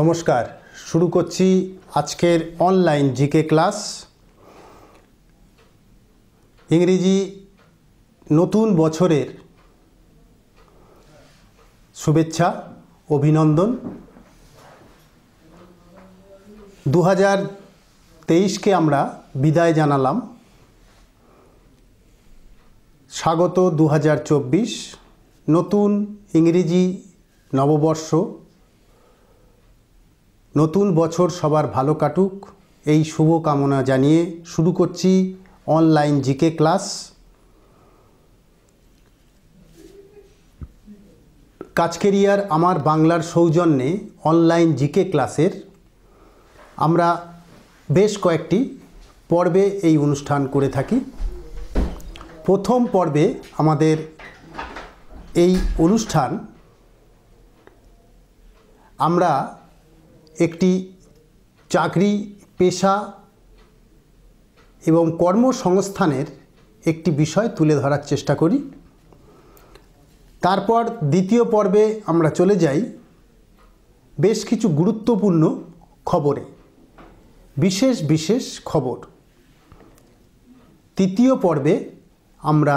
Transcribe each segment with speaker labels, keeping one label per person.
Speaker 1: নমস্কার শুরু করছি আজকের অনলাইন জিকে ক্লাস ইংরেজি নতুন বছরের শুভেচ্ছা অভিনন্দন দু হাজার তেইশকে আমরা বিদায় জানালাম স্বাগত দু নতুন ইংরেজি নববর্ষ নতুন বছর সবার ভালো কাটুক এই শুভ কামনা জানিয়ে শুরু করছি অনলাইন জিকে ক্লাস কাজকেরিয়ার আমার বাংলার সৌজন্যে অনলাইন জিকে ক্লাসের আমরা বেশ কয়েকটি পর্বে এই অনুষ্ঠান করে থাকি প্রথম পর্বে আমাদের এই অনুষ্ঠান আমরা একটি চাকরি পেশা এবং কর্মসংস্থানের একটি বিষয় তুলে ধরার চেষ্টা করি তারপর দ্বিতীয় পর্বে আমরা চলে যাই বেশ কিছু গুরুত্বপূর্ণ খবরে বিশেষ বিশেষ খবর তৃতীয় পর্বে আমরা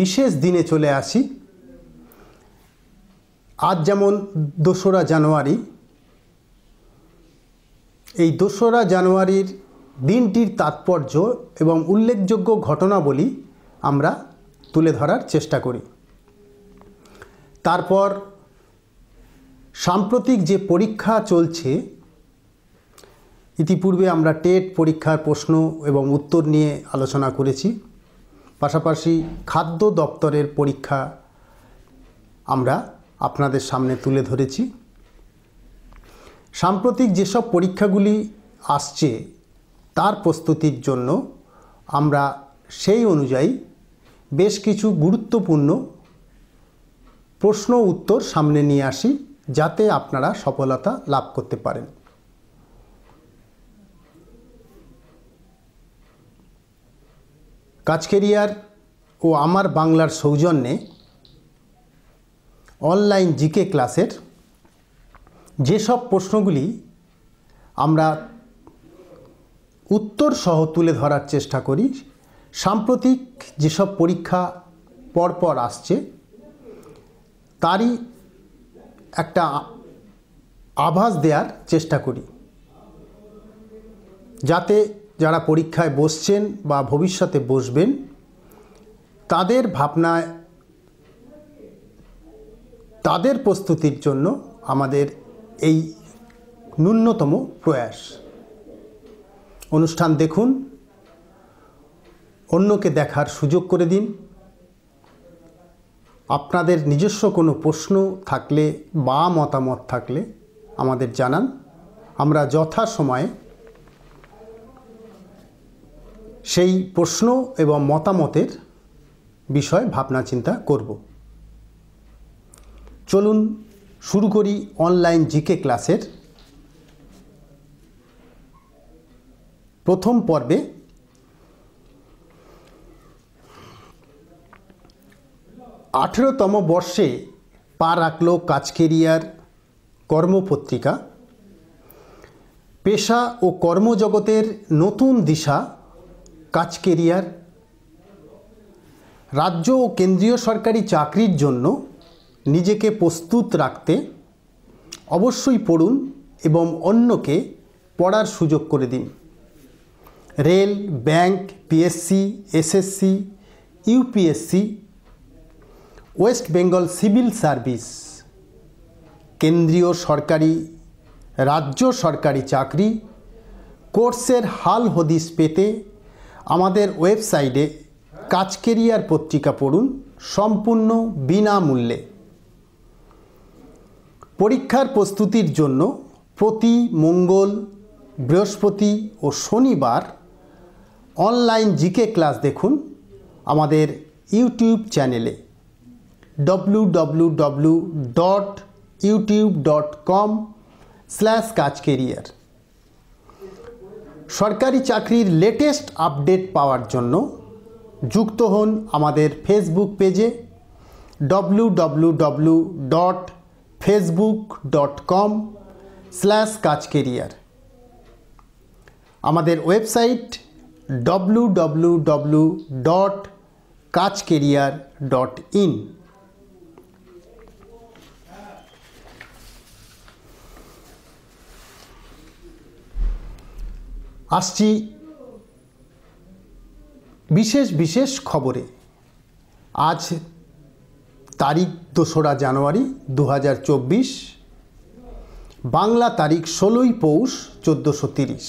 Speaker 1: বিশেষ দিনে চলে আসি আজ যেমন দোসরা জানুয়ারি এই দোসরা জানুয়ারির দিনটির তাৎপর্য এবং উল্লেখযোগ্য ঘটনাবলি আমরা তুলে ধরার চেষ্টা করি তারপর সাম্প্রতিক যে পরীক্ষা চলছে ইতিপূর্বে আমরা টেট পরীক্ষার প্রশ্ন এবং উত্তর নিয়ে আলোচনা করেছি পাশাপাশি খাদ্য দপ্তরের পরীক্ষা আমরা আপনাদের সামনে তুলে ধরেছি সাম্প্রতিক যেসব পরীক্ষাগুলি আসছে তার প্রস্তুতির জন্য আমরা সেই অনুযায়ী বেশ কিছু গুরুত্বপূর্ণ প্রশ্ন উত্তর সামনে নিয়ে আসি যাতে আপনারা সফলতা লাভ করতে পারেন কাজকেরিয়ার ও আমার বাংলার সৌজন্যে অনলাইন জিকে ক্লাসের যেসব প্রশ্নগুলি আমরা উত্তর সহ তুলে ধরার চেষ্টা করি সাম্প্রতিক যেসব পরীক্ষা পরপর আসছে তারই একটা আভাস দেওয়ার চেষ্টা করি যাতে যারা পরীক্ষায় বসছেন বা ভবিষ্যতে বসবেন তাদের ভাবনায় তাদের প্রস্তুতির জন্য আমাদের এই ন্যূনতম প্রয়াস অনুষ্ঠান দেখুন অন্যকে দেখার সুযোগ করে দিন আপনাদের নিজস্ব কোনো প্রশ্ন থাকলে বা মতামত থাকলে আমাদের জানান আমরা যথাসময়ে সেই প্রশ্ন এবং মতামতের বিষয় ভাবনা চিন্তা করব চলুন শুরু করি অনলাইন জিকে ক্লাসের প্রথম পর্বে আঠেরোতম বর্ষে পা রাখল কাজকেরিয়ার কর্মপত্রিকা পেশা ও কর্মজগতের নতুন দিশা কাজকেরিয়ার রাজ্য ও কেন্দ্রীয় সরকারি চাকরির জন্য নিজেকে প্রস্তুত রাখতে অবশ্যই পড়ুন এবং অন্যকে পড়ার সুযোগ করে দিন rail bank PSC SSC UPSC West Bengal civil service কেন্দ্রীয় সরকারি রাজ্য সরকারি চাকরি কোর্সের হাল হদিস পেতে আমাদের ওয়েবসাইটে কাজকেরিয়ার পত্রিকা পড়ুন সম্পূর্ণ বিনামূল্যে পরীক্ষার প্রস্তুতির জন্য প্রতি মঙ্গল বৃহস্পতি ও শনিবার অনলাইন জিকে ক্লাস দেখুন আমাদের ইউটিউব চ্যানেলে W W W dot YouTube dot com slash Kaj career সরকারি চাকরির লেটেস্ট আপডেট পাওয়ার জন্য যুক্ত হন আমাদের ফেসবুক পেজে W W W dot Facebook dot com slash Kaj career আমাদের website W W W dot Kaj career dot in আসছি বিশেষ বিশেষ খবরে আজ তারিখ দোসরা জানুয়ারি দু বাংলা তারিখ ষোলোই পৌষ চোদ্দোশো তিরিশ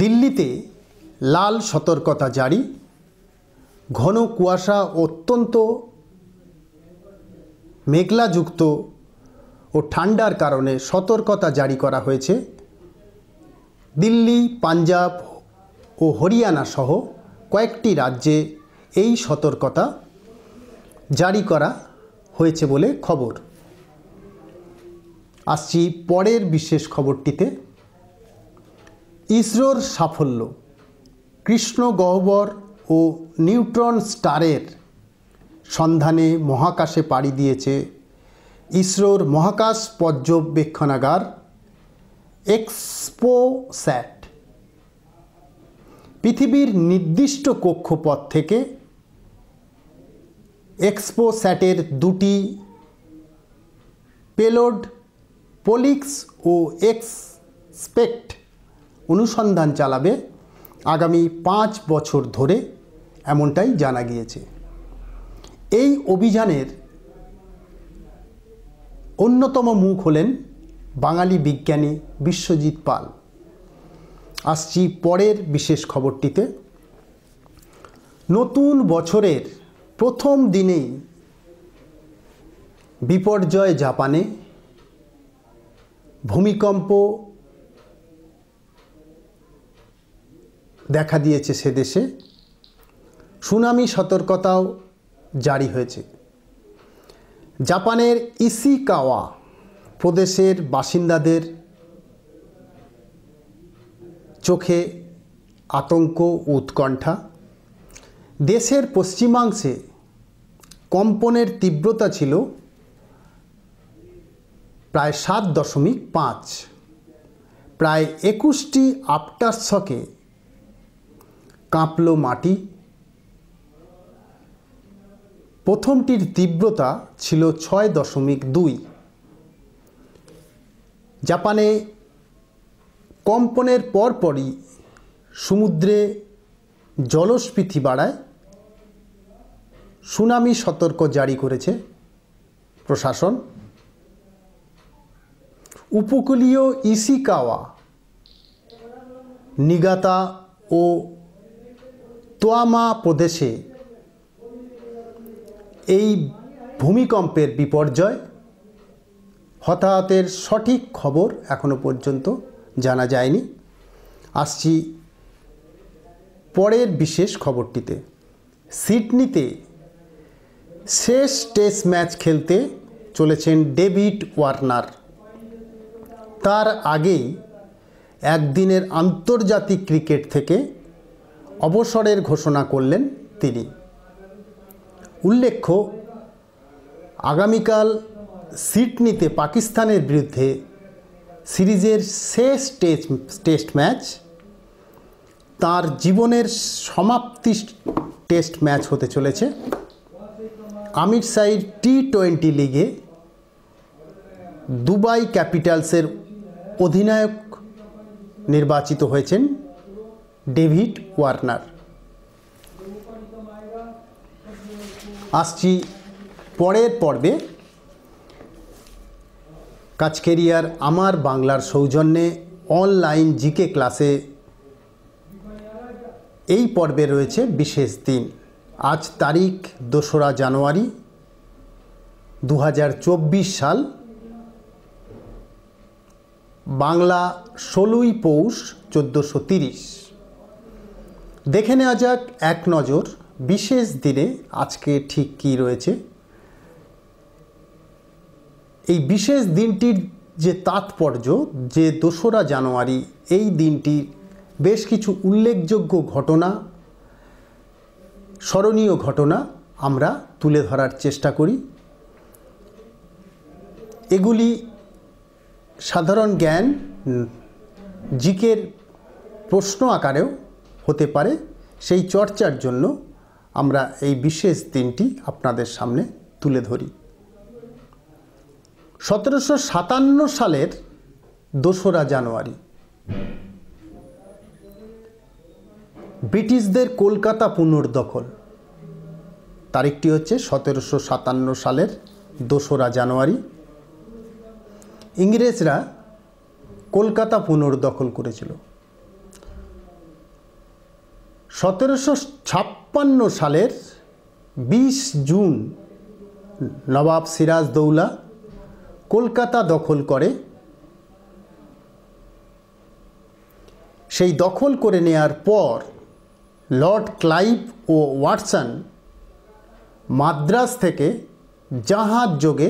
Speaker 1: দিল্লিতে লাল সতর্কতা জারি ঘন কুয়াশা অত্যন্ত মেঘলাযুক্ত ও ঠান্ডার কারণে সতর্কতা জারি করা হয়েছে দিল্লি পাঞ্জাব ও হরিয়ানা সহ কয়েকটি রাজ্যে এই সতর্কতা জারি করা হয়েছে বলে খবর আসছি পরের বিশেষ খবরটিতে ইসরোর সাফল্য কৃষ্ণ গহ্বর ও নিউট্রন স্টারের সন্ধানে মহাকাশে পাড়ি দিয়েছে ইসরোর মহাকাশ পর্যবেক্ষণাগার এক্সপোস্যাট পৃথিবীর নির্দিষ্ট কক্ষপথ থেকে এক্সপো স্যাটের দুটি পেলোড পলিক্স ও এক্সপেক্ট অনুসন্ধান চালাবে আগামী পাঁচ বছর ধরে এমনটাই জানা গিয়েছে এই অভিযানের অন্যতম মুখ হলেন বাঙালি বিজ্ঞানী বিশ্বজিৎ পাল আসছি পরের বিশেষ খবরটিতে নতুন বছরের প্রথম দিনেই বিপর্যয় জাপানে ভূমিকম্প দেখা দিয়েছে সে দেশে সুনামি সতর্কতাও জারি হয়েছে জাপানের ইসিকাওয়া প্রদেশের বাসিন্দাদের চোখে আতঙ্ক উৎকণ্ঠা দেশের পশ্চিমাংশে কম্পনের তীব্রতা ছিল প্রায় সাত দশমিক পাঁচ প্রায় একুশটি আফটার শকে কাঁপল মাটি প্রথমটির তীব্রতা ছিল ছয় দশমিক দুই জাপানে কম্পনের পরপরই সমুদ্রে জলস্ফীতি বাড়ায় সুনামি সতর্ক জারি করেছে প্রশাসন উপকূলীয় ইসিকাওয়া নিগাতা ও তোয়ামা প্রদেশে এই ভূমিকম্পের বিপর্যয় হতাহতের সঠিক খবর এখনও পর্যন্ত জানা যায়নি আসছি পরের বিশেষ খবরটিতে সিডনিতে শেষ টেস্ট ম্যাচ খেলতে চলেছেন ডেভিড ওয়ার্নার তার আগেই একদিনের আন্তর্জাতিক ক্রিকেট থেকে অবসরের ঘোষণা করলেন তিনি উল্লেখ্য আগামীকাল সিডনিতে পাকিস্তানের বিরুদ্ধে সিরিজের শেষ টেস্ট টেস্ট ম্যাচ তার জীবনের সমাপ্তি টেস্ট ম্যাচ হতে চলেছে আমির সাইর টি টোয়েন্টি লিগে দুবাই ক্যাপিটালসের অধিনায়ক নির্বাচিত হয়েছেন ডেভিড ওয়ার্নার আসছি পরের পর্বে কাজকেরিয়ার আমার বাংলার সৌজন্যে অনলাইন জিকে ক্লাসে এই পর্বে রয়েছে বিশেষ দিন আজ তারিখ দোসরা জানুয়ারি দু সাল বাংলা ষোলোই পৌষ চোদ্দোশো তিরিশ দেখে নেওয়া যাক এক নজর বিশেষ দিনে আজকে ঠিক কী রয়েছে এই বিশেষ দিনটির যে তাৎপর্য যে দোসরা জানুয়ারি এই দিনটির বেশ কিছু উল্লেখযোগ্য ঘটনা স্মরণীয় ঘটনা আমরা তুলে ধরার চেষ্টা করি এগুলি সাধারণ জ্ঞান জিকের প্রশ্ন আকারেও হতে পারে সেই চর্চার জন্য আমরা এই বিশেষ দিনটি আপনাদের সামনে তুলে ধরি সতেরোশো সাতান্ন সালের দোসরা জানুয়ারি ব্রিটিশদের কলকাতা পুনর্দখল তারিখটি হচ্ছে সতেরোশো সাতান্ন সালের দোসরা জানুয়ারি ইংরেজরা কলকাতা পুনর্দখল করেছিল সতেরোশো ছাপ্পান্ন সালের বিশ জুন নবাব সিরাজ দৌলা কলকাতা দখল করে সেই দখল করে নেয়ার পর লর্ড ক্লাইভ ও ওয়াটসন মাদ্রাস থেকে জাহাজ যোগে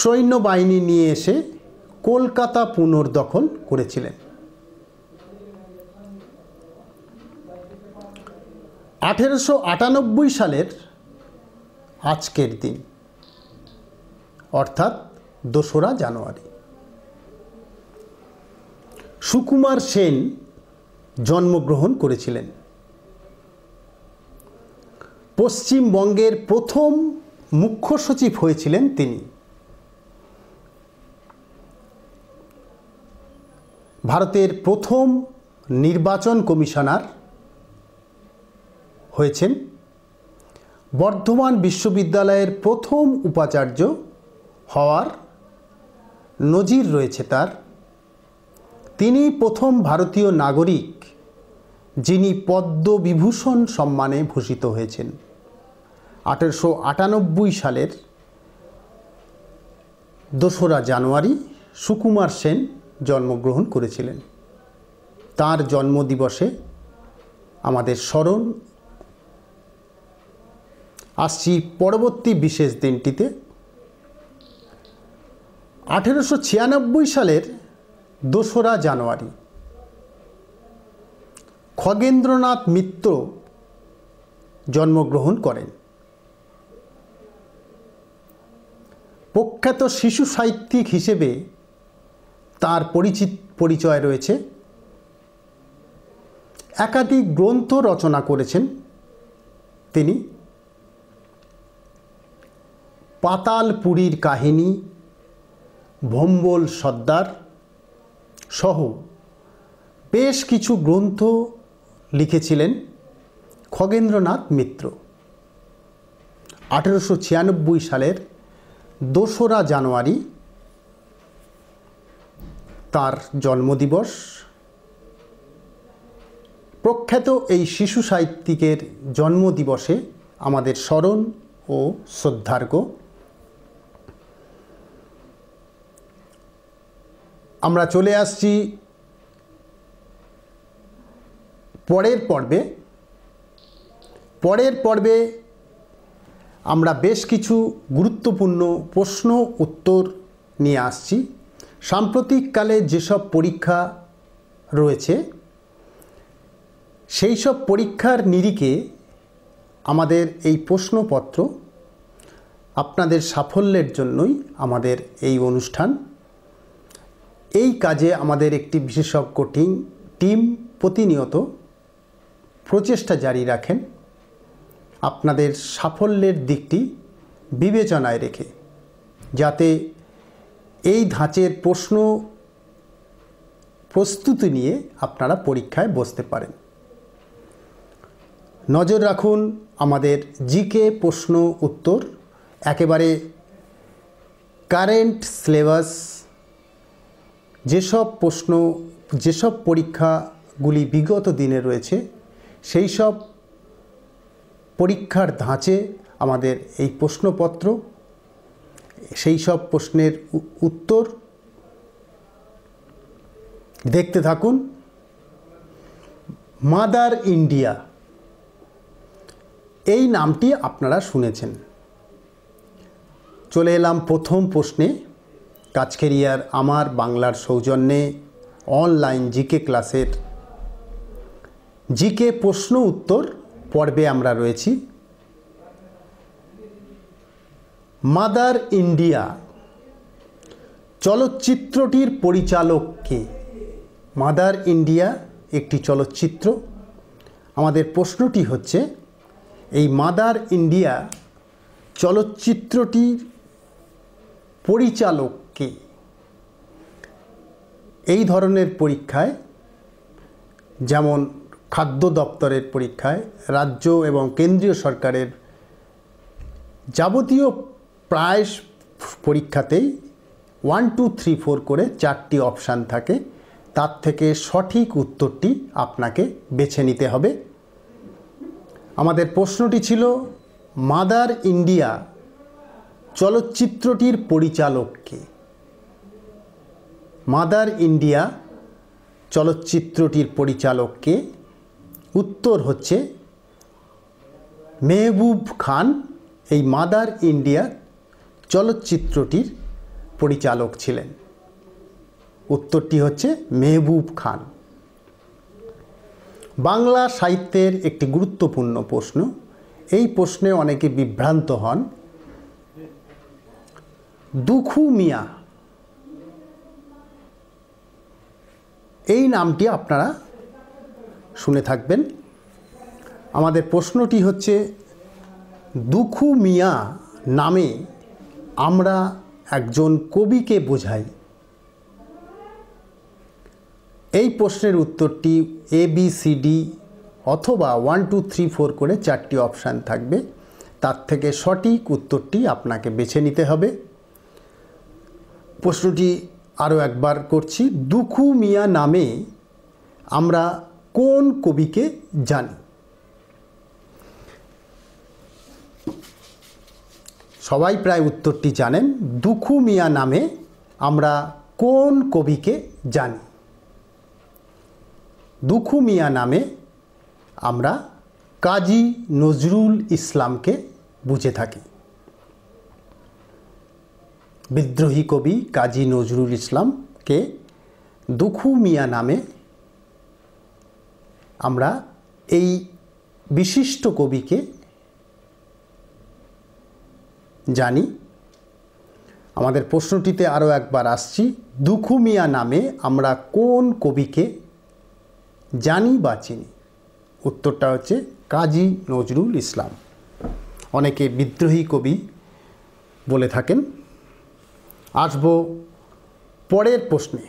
Speaker 1: সৈন্যবাহিনী নিয়ে এসে কলকাতা পুনর্দখল করেছিলেন আঠেরোশো আটানব্বই সালের আজকের দিন অর্থাৎ দোসরা জানুয়ারি সুকুমার সেন জন্মগ্রহণ করেছিলেন পশ্চিমবঙ্গের প্রথম মুখ্য সচিব হয়েছিলেন তিনি ভারতের প্রথম নির্বাচন কমিশনার হয়েছেন বর্ধমান বিশ্ববিদ্যালয়ের প্রথম উপাচার্য হওয়ার নজির রয়েছে তার তিনি প্রথম ভারতীয় নাগরিক যিনি পদ্মবিভূষণ সম্মানে ভূষিত হয়েছেন আঠেরোশো আটানব্বই সালের দোসরা জানুয়ারি সুকুমার সেন জন্মগ্রহণ করেছিলেন তার জন্মদিবসে আমাদের স্মরণ আসছি পরবর্তী বিশেষ দিনটিতে আঠেরোশো সালের দোসরা জানুয়ারি খগেন্দ্রনাথ মিত্র জন্মগ্রহণ করেন প্রখ্যাত শিশু সাহিত্যিক হিসেবে তার পরিচিত পরিচয় রয়েছে একাধিক গ্রন্থ রচনা করেছেন তিনি পাতালপুরীর কাহিনী ভম্বল সর্দার সহ বেশ কিছু গ্রন্থ লিখেছিলেন খগেন্দ্রনাথ মিত্র আঠেরোশো ছিয়ানব্বই সালের দোসরা জানুয়ারি তার জন্মদিবস প্রখ্যাত এই শিশু সাহিত্যিকের জন্মদিবসে আমাদের স্মরণ ও শ্রদ্ধার্ঘ আমরা চলে আসছি পরের পর্বে পরের পর্বে আমরা বেশ কিছু গুরুত্বপূর্ণ প্রশ্ন উত্তর নিয়ে আসছি সাম্প্রতিককালে যেসব পরীক্ষা রয়েছে সেই সব পরীক্ষার নিরিখে আমাদের এই প্রশ্নপত্র আপনাদের সাফল্যের জন্যই আমাদের এই অনুষ্ঠান এই কাজে আমাদের একটি বিশেষজ্ঞ টিম প্রতিনিয়ত প্রচেষ্টা জারি রাখেন আপনাদের সাফল্যের দিকটি বিবেচনায় রেখে যাতে এই ধাঁচের প্রশ্ন প্রস্তুতি নিয়ে আপনারা পরীক্ষায় বসতে পারেন নজর রাখুন আমাদের জিকে প্রশ্ন উত্তর একেবারে কারেন্ট সিলেবাস যেসব প্রশ্ন যেসব পরীক্ষাগুলি বিগত দিনে রয়েছে সেই সব পরীক্ষার ধাঁচে আমাদের এই প্রশ্নপত্র সেই সব প্রশ্নের উত্তর দেখতে থাকুন মাদার ইন্ডিয়া এই নামটি আপনারা শুনেছেন চলে এলাম প্রথম প্রশ্নে কাজখেরিয়ার আমার বাংলার সৌজন্যে অনলাইন জিকে ক্লাসের জিকে প্রশ্ন উত্তর পর্বে আমরা রয়েছি মাদার ইন্ডিয়া চলচ্চিত্রটির পরিচালক কে মাদার ইন্ডিয়া একটি চলচ্চিত্র আমাদের প্রশ্নটি হচ্ছে এই মাদার ইন্ডিয়া চলচ্চিত্রটির পরিচালক কে এই ধরনের পরীক্ষায় যেমন খাদ্য দপ্তরের পরীক্ষায় রাজ্য এবং কেন্দ্রীয় সরকারের যাবতীয় প্রায় পরীক্ষাতেই ওয়ান টু থ্রি ফোর করে চারটি অপশান থাকে তার থেকে সঠিক উত্তরটি আপনাকে বেছে নিতে হবে আমাদের প্রশ্নটি ছিল মাদার ইন্ডিয়া চলচ্চিত্রটির পরিচালককে মাদার ইন্ডিয়া চলচ্চিত্রটির পরিচালককে উত্তর হচ্ছে মেহবুব খান এই মাদার ইন্ডিয়া চলচ্চিত্রটির পরিচালক ছিলেন উত্তরটি হচ্ছে মেহবুব খান বাংলা সাহিত্যের একটি গুরুত্বপূর্ণ প্রশ্ন এই প্রশ্নে অনেকে বিভ্রান্ত হন দুখু মিয়া এই নামটি আপনারা শুনে থাকবেন আমাদের প্রশ্নটি হচ্ছে দুখু মিয়া নামে আমরা একজন কবিকে বোঝাই এই প্রশ্নের উত্তরটি এ বি সি ডি অথবা ওয়ান টু থ্রি ফোর করে চারটি অপশান থাকবে তার থেকে সঠিক উত্তরটি আপনাকে বেছে নিতে হবে প্রশ্নটি আরও একবার করছি দুখু মিয়া নামে আমরা কোন কবিকে জানি সবাই প্রায় উত্তরটি জানেন দুখু মিয়া নামে আমরা কোন কবিকে জানি দুখু মিয়া নামে আমরা কাজী নজরুল ইসলামকে বুঝে থাকি বিদ্রোহী কবি কাজী নজরুল ইসলামকে দুখু মিয়া নামে আমরা এই বিশিষ্ট কবিকে জানি আমাদের প্রশ্নটিতে আরও একবার আসছি দুখুমিয়া নামে আমরা কোন কবিকে জানি বা চিনি উত্তরটা হচ্ছে কাজী নজরুল ইসলাম অনেকে বিদ্রোহী কবি বলে থাকেন আসব পরের প্রশ্নে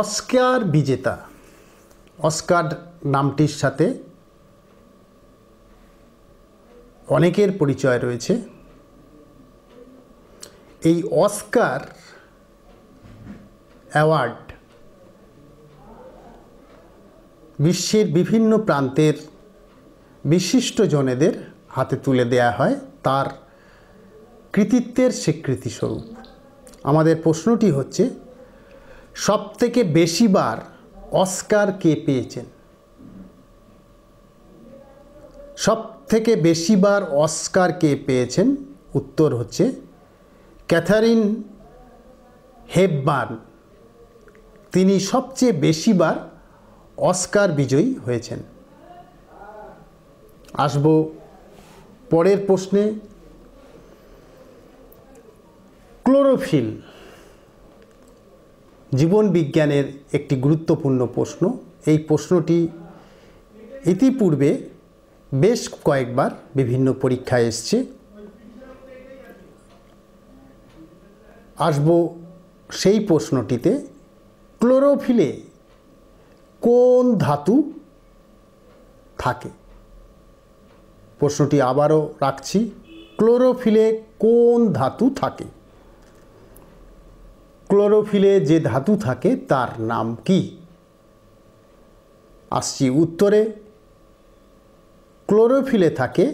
Speaker 1: অস্কার বিজেতা অস্কার নামটির সাথে অনেকের পরিচয় রয়েছে এই অস্কার অ্যাওয়ার্ড বিশ্বের বিভিন্ন প্রান্তের বিশিষ্ট জনেদের হাতে তুলে দেয়া হয় তার কৃতিত্বের স্বীকৃতিস্বরূপ আমাদের প্রশ্নটি হচ্ছে সব সবথেকে বেশিবার অস্কার কে পেয়েছেন সব থেকে বেশিবার অস্কার কে পেয়েছেন উত্তর হচ্ছে ক্যাথারিন হেববার্ন তিনি সবচেয়ে বেশিবার অস্কার বিজয়ী হয়েছেন আসব পরের প্রশ্নে ক্লোরোফিল জীবন বিজ্ঞানের একটি গুরুত্বপূর্ণ প্রশ্ন এই প্রশ্নটি ইতিপূর্বে বেশ কয়েকবার বিভিন্ন পরীক্ষায় এসছে আসব সেই প্রশ্নটিতে ক্লোরোফিলে কোন ধাতু থাকে প্রশ্নটি আবারও রাখছি ক্লোরোফিলে কোন ধাতু থাকে ক্লোরোফিলে যে ধাতু থাকে তার নাম কি আসছি উত্তরে ক্লোরোফিলে থাকে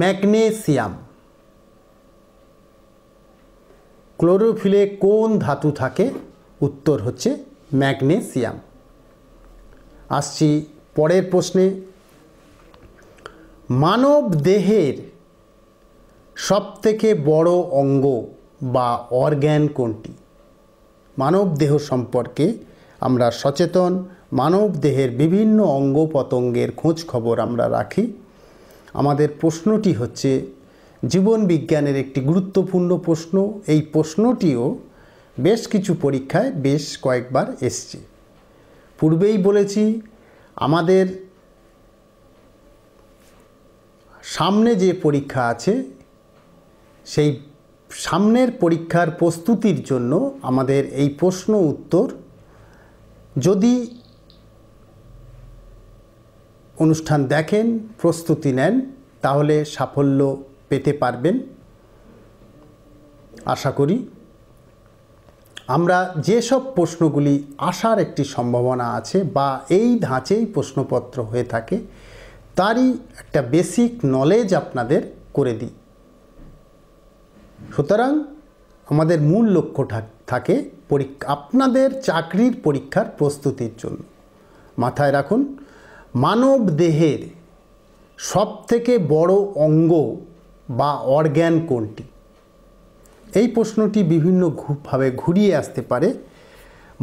Speaker 1: ম্যাগনেসিয়াম ক্লোরোফিলে কোন ধাতু থাকে উত্তর হচ্ছে ম্যাগনেসিয়াম আসছি পরের প্রশ্নে মানব দেহের সবথেকে বড় অঙ্গ বা অর্গ্যান কোনটি মানব দেহ সম্পর্কে আমরা সচেতন মানব দেহের বিভিন্ন অঙ্গ পতঙ্গের খোঁজ খবর আমরা রাখি আমাদের প্রশ্নটি হচ্ছে জীবন বিজ্ঞানের একটি গুরুত্বপূর্ণ প্রশ্ন এই প্রশ্নটিও বেশ কিছু পরীক্ষায় বেশ কয়েকবার এসছে পূর্বেই বলেছি আমাদের সামনে যে পরীক্ষা আছে সেই সামনের পরীক্ষার প্রস্তুতির জন্য আমাদের এই প্রশ্ন উত্তর যদি অনুষ্ঠান দেখেন প্রস্তুতি নেন তাহলে সাফল্য পেতে পারবেন আশা করি আমরা যেসব প্রশ্নগুলি আসার একটি সম্ভাবনা আছে বা এই ধাঁচেই প্রশ্নপত্র হয়ে থাকে তারই একটা বেসিক নলেজ আপনাদের করে দিই সুতরাং আমাদের মূল লক্ষ্য থাকে পরীক্ষা আপনাদের চাকরির পরীক্ষার প্রস্তুতির জন্য মাথায় রাখুন মানব দেহের সব থেকে বড় অঙ্গ বা অর্গ্যান কোনটি এই প্রশ্নটি বিভিন্ন ভাবে ঘুরিয়ে আসতে পারে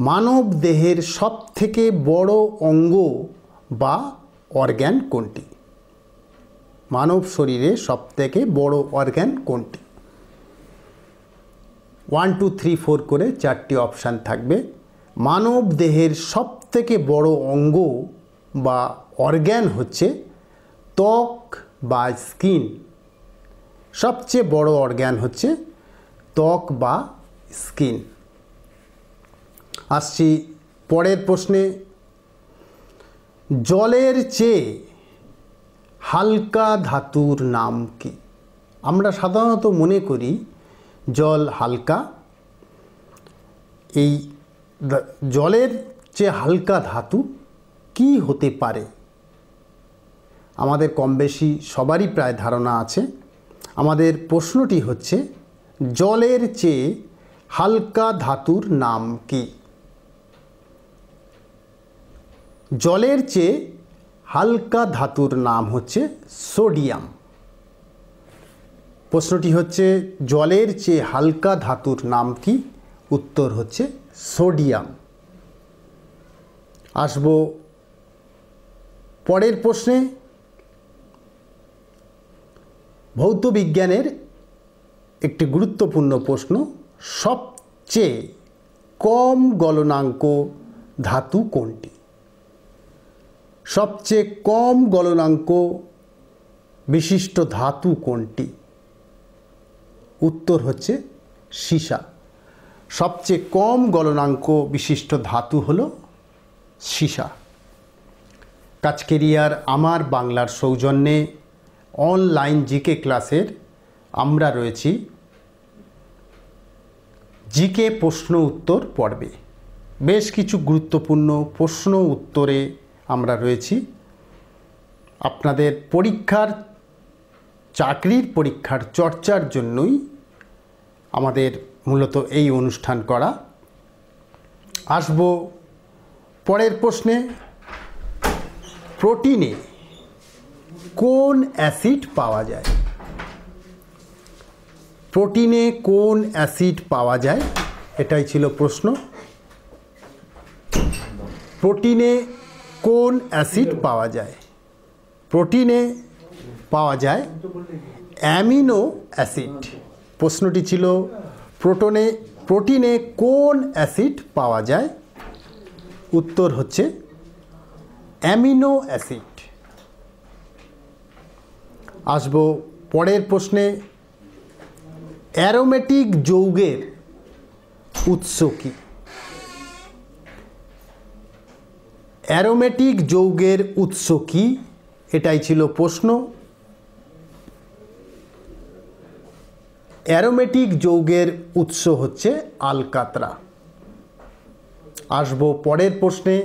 Speaker 1: মানব দেহের সব থেকে বড় অঙ্গ বা অর্গ্যান কোনটি মানব শরীরে সবথেকে বড় অর্গ্যান কোনটি ওয়ান টু থ্রি ফোর করে চারটি অপশান থাকবে মানব দেহের থেকে বড় অঙ্গ বা অর্গ্যান হচ্ছে ত্বক বা স্কিন সবচেয়ে বড় অর্গ্যান হচ্ছে ত্বক বা স্কিন আসছি পরের প্রশ্নে জলের চেয়ে হালকা ধাতুর নাম কি আমরা সাধারণত মনে করি জল হালকা এই জলের যে হালকা ধাতু কি হতে পারে আমাদের কম বেশি সবারই প্রায় ধারণা আছে আমাদের প্রশ্নটি হচ্ছে জলের চেয়ে হালকা ধাতুর নাম কি জলের চেয়ে হালকা ধাতুর নাম হচ্ছে সোডিয়াম প্রশ্নটি হচ্ছে জলের চেয়ে হালকা ধাতুর নাম কি উত্তর হচ্ছে সোডিয়াম আসব পরের প্রশ্নে ভৌত বিজ্ঞানের একটি গুরুত্বপূর্ণ প্রশ্ন সবচেয়ে কম গলনাঙ্ক ধাতু কোনটি সবচেয়ে কম গলনাঙ্ক বিশিষ্ট ধাতু কোনটি উত্তর হচ্ছে সীসা সবচেয়ে কম গলনাঙ্ক বিশিষ্ট ধাতু হল সীসা কাজকেরিয়ার আমার বাংলার সৌজন্যে অনলাইন জিকে ক্লাসের আমরা রয়েছি জিকে প্রশ্ন উত্তর পর্বে বেশ কিছু গুরুত্বপূর্ণ প্রশ্ন উত্তরে আমরা রয়েছি আপনাদের পরীক্ষার চাকরির পরীক্ষার চর্চার জন্যই আমাদের মূলত এই অনুষ্ঠান করা আসব পরের প্রশ্নে প্রোটিনে কোন অ্যাসিড পাওয়া যায় প্রোটিনে কোন অ্যাসিড পাওয়া যায় এটাই ছিল প্রশ্ন প্রোটিনে কোন অ্যাসিড পাওয়া যায় প্রোটিনে পাওয়া যায় অ্যামিনো অ্যাসিড প্রশ্নটি ছিল প্রোটনে প্রোটিনে কোন অ্যাসিড পাওয়া যায় উত্তর হচ্ছে অ্যামিনো অ্যাসিড আসব পরের প্রশ্নে অ্যারোমেটিক যৌগের উৎস কী অ্যারোমেটিক যৌগের উৎস কি এটাই ছিল প্রশ্ন অ্যারোমেটিক যৌগের উৎস হচ্ছে আলকাতরা আসব পরের প্রশ্নে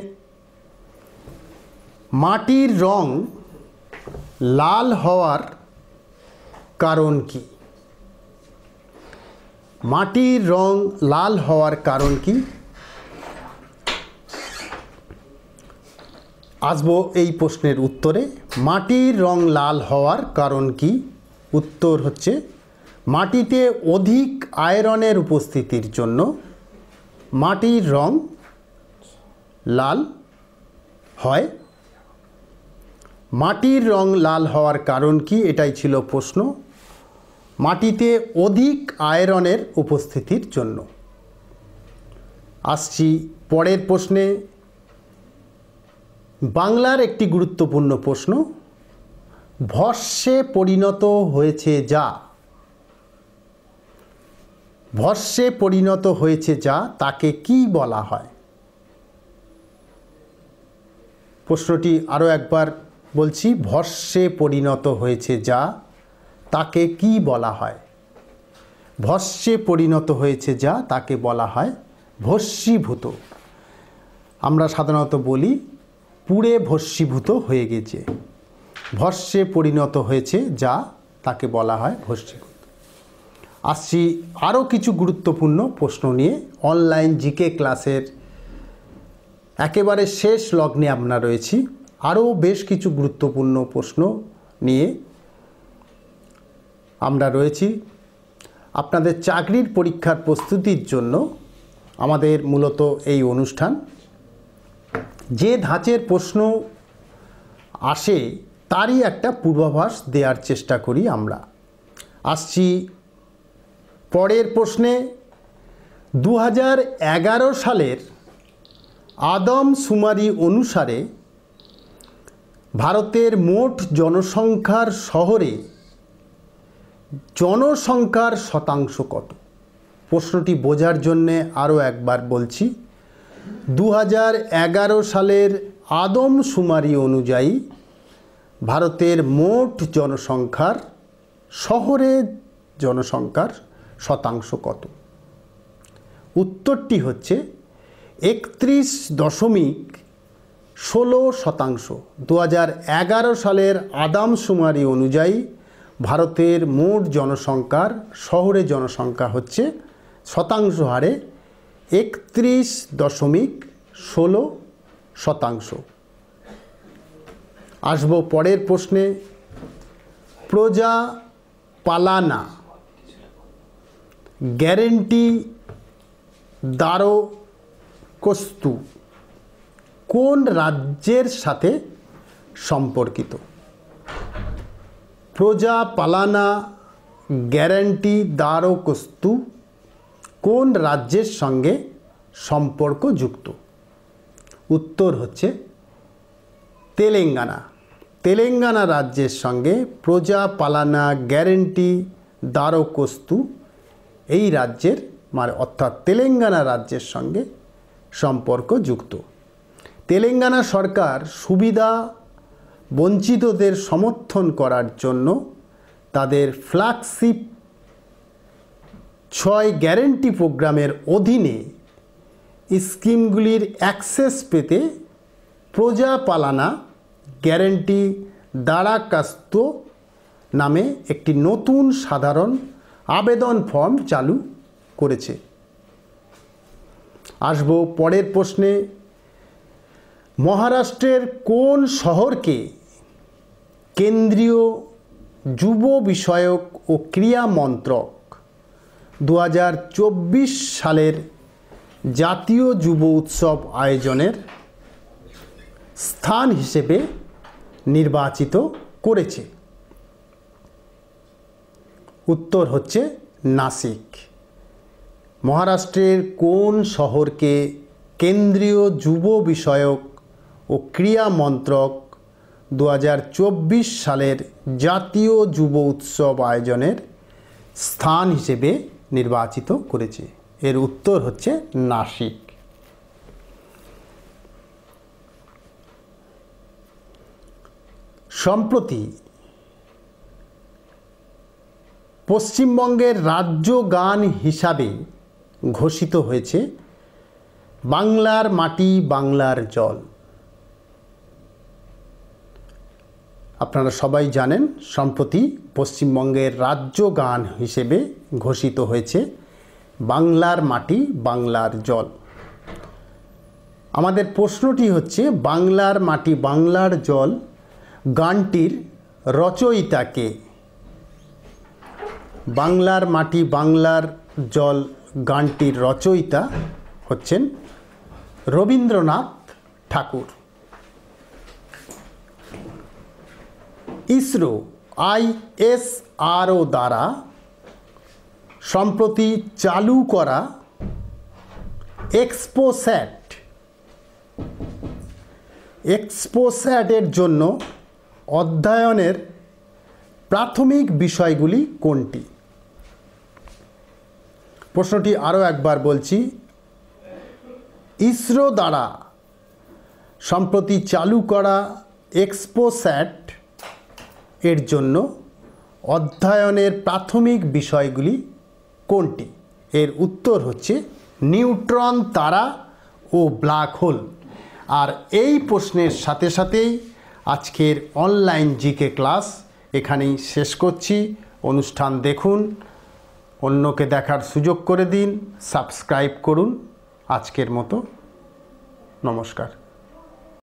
Speaker 1: মাটির রং লাল হওয়ার কারণ কি মাটির রং লাল হওয়ার কারণ কি আসবো এই প্রশ্নের উত্তরে মাটির রং লাল হওয়ার কারণ কি উত্তর হচ্ছে মাটিতে অধিক আয়রনের উপস্থিতির জন্য মাটির রং লাল হয় মাটির রং লাল হওয়ার কারণ কি এটাই ছিল প্রশ্ন মাটিতে অধিক আয়রনের উপস্থিতির জন্য আসছি পরের প্রশ্নে বাংলার একটি গুরুত্বপূর্ণ প্রশ্ন ভস্যে পরিণত হয়েছে যা ভস্যে পরিণত হয়েছে যা তাকে কি বলা হয় প্রশ্নটি আরও একবার বলছি ভস্যে পরিণত হয়েছে যা তাকে কি বলা হয় ভস্যে পরিণত হয়েছে যা তাকে বলা হয় ভস্যীভূত আমরা সাধারণত বলি পুড়ে ভস্যীভূত হয়ে গেছে ভস্যে পরিণত হয়েছে যা তাকে বলা হয় ভস্যীভূত আসছি আরও কিছু গুরুত্বপূর্ণ প্রশ্ন নিয়ে অনলাইন জিকে ক্লাসের একেবারে শেষ লগ্নে আমরা রয়েছি আরও বেশ কিছু গুরুত্বপূর্ণ প্রশ্ন নিয়ে আমরা রয়েছি আপনাদের চাকরির পরীক্ষার প্রস্তুতির জন্য আমাদের মূলত এই অনুষ্ঠান যে ধাঁচের প্রশ্ন আসে তারই একটা পূর্বাভাস দেওয়ার চেষ্টা করি আমরা আসছি পরের প্রশ্নে দু সালের আদম সুমারি অনুসারে ভারতের মোট জনসংখ্যার শহরে জনসংখ্যার শতাংশ কত প্রশ্নটি বোঝার জন্যে আরও একবার বলছি দু সালের আদম সুমারি অনুযায়ী ভারতের মোট জনসংখ্যার শহরে জনসংখ্যার শতাংশ কত উত্তরটি হচ্ছে একত্রিশ দশমিক ষোলো শতাংশ দু এগারো সালের আদামশুমারি অনুযায়ী ভারতের মোট জনসংখ্যার শহরে জনসংখ্যা হচ্ছে শতাংশ হারে একত্রিশ দশমিক ষোলো শতাংশ আসব পরের প্রশ্নে প্রজা পালানা গ্যারেন্টি দারো কস্তু কোন রাজ্যের সাথে সম্পর্কিত প্রজা পালানা গ্যারেন্টি দারো কস্তু কোন রাজ্যের সঙ্গে সম্পর্কযুক্ত উত্তর হচ্ছে তেলেঙ্গানা তেলেঙ্গানা রাজ্যের সঙ্গে প্রজা পালানা গ্যারেন্টি দারো কস্তু এই রাজ্যের মানে অর্থাৎ তেলেঙ্গানা রাজ্যের সঙ্গে সম্পর্ক যুক্ত তেলেঙ্গানা সরকার সুবিধা বঞ্চিতদের সমর্থন করার জন্য তাদের ফ্ল্যাগশিপ ছয় গ্যারেন্টি প্রোগ্রামের অধীনে স্কিমগুলির অ্যাক্সেস পেতে প্রজা পালানা গ্যারেন্টি দ্বারাকাস্ত নামে একটি নতুন সাধারণ আবেদন ফর্ম চালু করেছে আসব পরের প্রশ্নে মহারাষ্ট্রের কোন শহরকে কেন্দ্রীয় যুব বিষয়ক ও ক্রিয়া মন্ত্রক দু সালের জাতীয় যুব উৎসব আয়োজনের স্থান হিসেবে নির্বাচিত করেছে উত্তর হচ্ছে নাসিক মহারাষ্ট্রের কোন শহরকে কেন্দ্রীয় যুব বিষয়ক ও ক্রীড়া মন্ত্রক দু সালের জাতীয় যুব উৎসব আয়োজনের স্থান হিসেবে নির্বাচিত করেছে এর উত্তর হচ্ছে নাসিক সম্প্রতি পশ্চিমবঙ্গের রাজ্য গান হিসাবে ঘোষিত হয়েছে বাংলার মাটি বাংলার জল আপনারা সবাই জানেন সম্প্রতি পশ্চিমবঙ্গের রাজ্য গান হিসেবে ঘোষিত হয়েছে বাংলার মাটি বাংলার জল আমাদের প্রশ্নটি হচ্ছে বাংলার মাটি বাংলার জল গানটির রচয়িতাকে বাংলার মাটি বাংলার জল গানটির রচয়িতা হচ্ছেন রবীন্দ্রনাথ ঠাকুর ইসরো আইএসআরও দ্বারা সম্প্রতি চালু করা এক্সপোস্যাট এক্সপোস্যাটের জন্য অধ্যয়নের প্রাথমিক বিষয়গুলি কোনটি প্রশ্নটি আরও একবার বলছি ইসরো দ্বারা সম্প্রতি চালু করা এক্সপোস্যাট এর জন্য অধ্যয়নের প্রাথমিক বিষয়গুলি কোনটি এর উত্তর হচ্ছে নিউট্রন তারা ও ব্ল্যাক হোল আর এই প্রশ্নের সাথে সাথেই আজকের অনলাইন জিকে ক্লাস এখানেই শেষ করছি অনুষ্ঠান দেখুন অন্যকে দেখার সুযোগ করে দিন সাবস্ক্রাইব করুন আজকের মতো নমস্কার